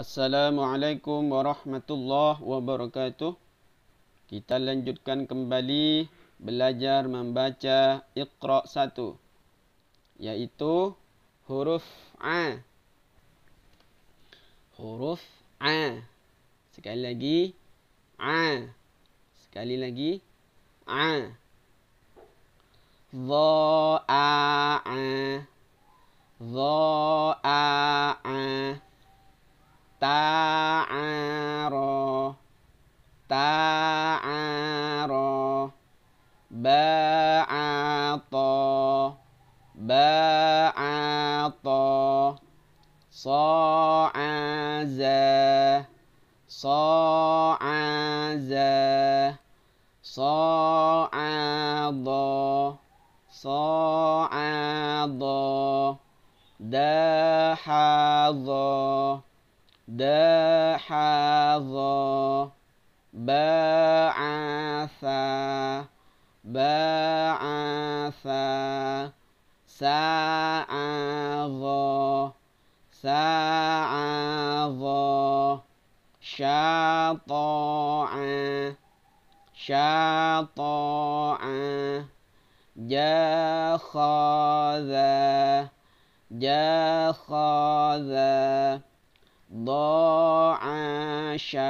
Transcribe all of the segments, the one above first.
Assalamualaikum warahmatullahi wabarakatuh. Kita lanjutkan kembali belajar membaca Iqra 1 yaitu huruf a. Huruf a. Sekali lagi a. Sekali lagi a. Dha'a'a Dha'a'a تعارى تعارى باعطى باعطى صاعزا صاعزا صاعضا صاعضا دحضا دحظ بعث بعث سعظ سعظ شطع شطع جخذ جخذ ضاعشا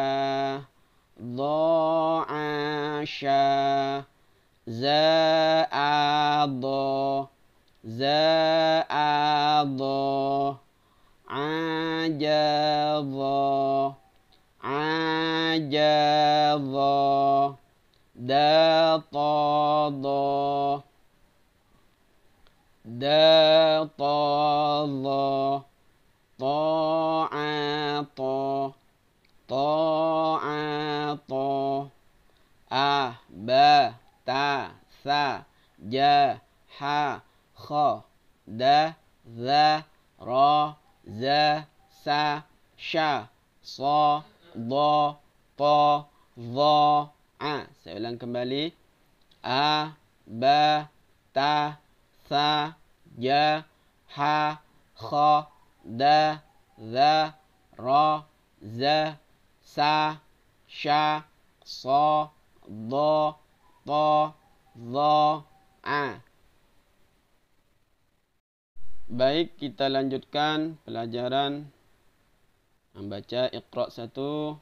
ضاعشا زاد زاد عجض عجض دطض دطض طال ba ta sa ja ha kha da za ra za sa sha so da ta za a saya ulang kembali a ba ta sa ja ha kha da za ra za sa sha so dha ta dha a Baik, kita lanjutkan pelajaran membaca Iqra satu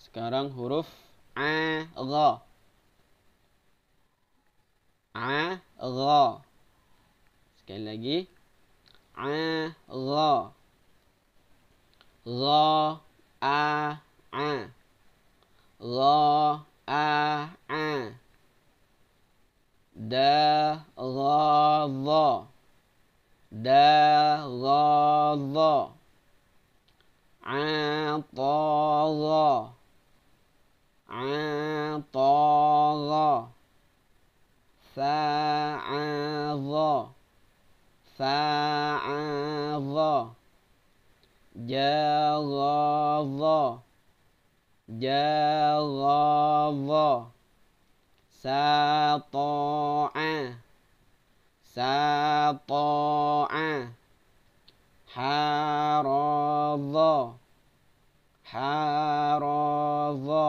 Sekarang huruf a gha. A gha. Sekali lagi. A gha. Gha a a. Gha a a da ra ra da ra ra a ta ra a ta ra فعظ فعظ جرظ Jaghaza Sata'a Sata'a Haradha Haradha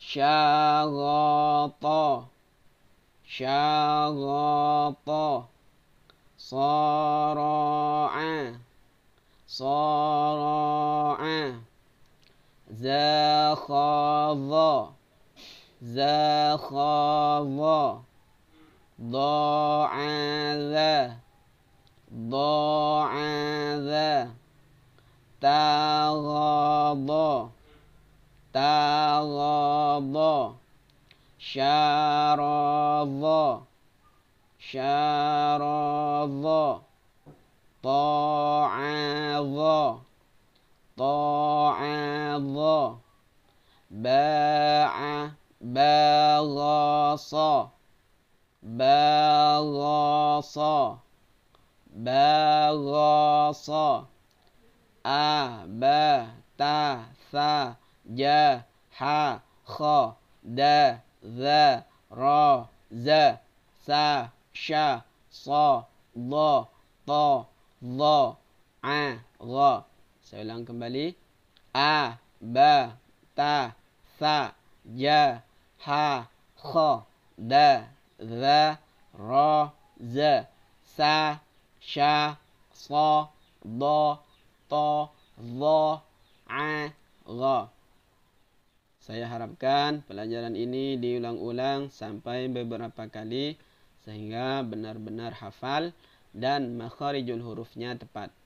Syaghata Syaghata Sara'a Sara'a زخاظ زخاظ ضاعذ ضاعذ تغض تغض شرض شرض طاض baghosa baghosa a ba ta sa ja ha kha da za ra za sa sha sa la ta la a ra saya ulang kembali a b ta sa ja ha kha da za, ro, z, sa, sha, so, Da to, a, Saya harapkan pelajaran ini diulang-ulang sampai beberapa kali sehingga benar-benar hafal dan makharijul hurufnya tepat.